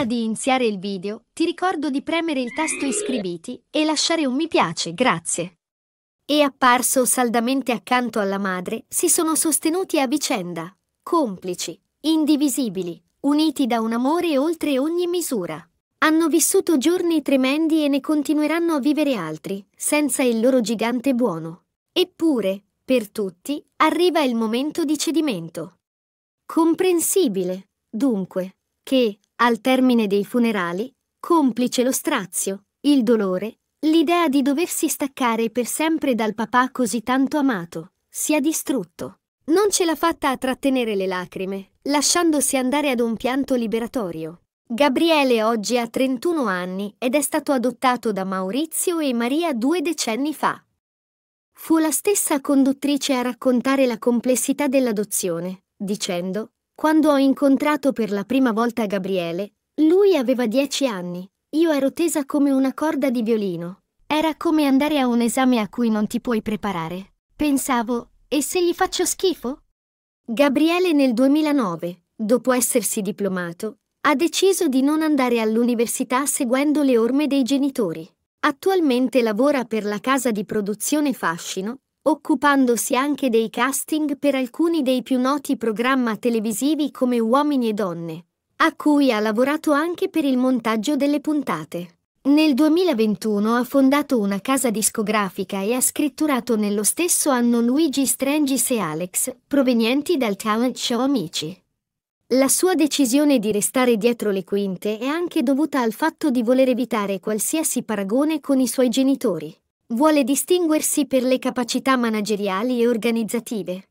Prima di iniziare il video, ti ricordo di premere il tasto iscriviti e lasciare un mi piace, grazie. E apparso saldamente accanto alla madre, si sono sostenuti a vicenda, complici, indivisibili, uniti da un amore oltre ogni misura. Hanno vissuto giorni tremendi e ne continueranno a vivere altri, senza il loro gigante buono. Eppure, per tutti, arriva il momento di cedimento. Comprensibile, dunque, che, al termine dei funerali, complice lo strazio, il dolore, l'idea di doversi staccare per sempre dal papà così tanto amato, si è distrutto. Non ce l'ha fatta a trattenere le lacrime, lasciandosi andare ad un pianto liberatorio. Gabriele oggi ha 31 anni ed è stato adottato da Maurizio e Maria due decenni fa. Fu la stessa conduttrice a raccontare la complessità dell'adozione, dicendo quando ho incontrato per la prima volta Gabriele, lui aveva dieci anni. Io ero tesa come una corda di violino. Era come andare a un esame a cui non ti puoi preparare. Pensavo, e se gli faccio schifo? Gabriele nel 2009, dopo essersi diplomato, ha deciso di non andare all'università seguendo le orme dei genitori. Attualmente lavora per la casa di produzione Fascino, occupandosi anche dei casting per alcuni dei più noti programmi televisivi come Uomini e Donne, a cui ha lavorato anche per il montaggio delle puntate. Nel 2021 ha fondato una casa discografica e ha scritturato nello stesso anno Luigi Strangis e Alex, provenienti dal talent show Amici. La sua decisione di restare dietro le quinte è anche dovuta al fatto di voler evitare qualsiasi paragone con i suoi genitori vuole distinguersi per le capacità manageriali e organizzative.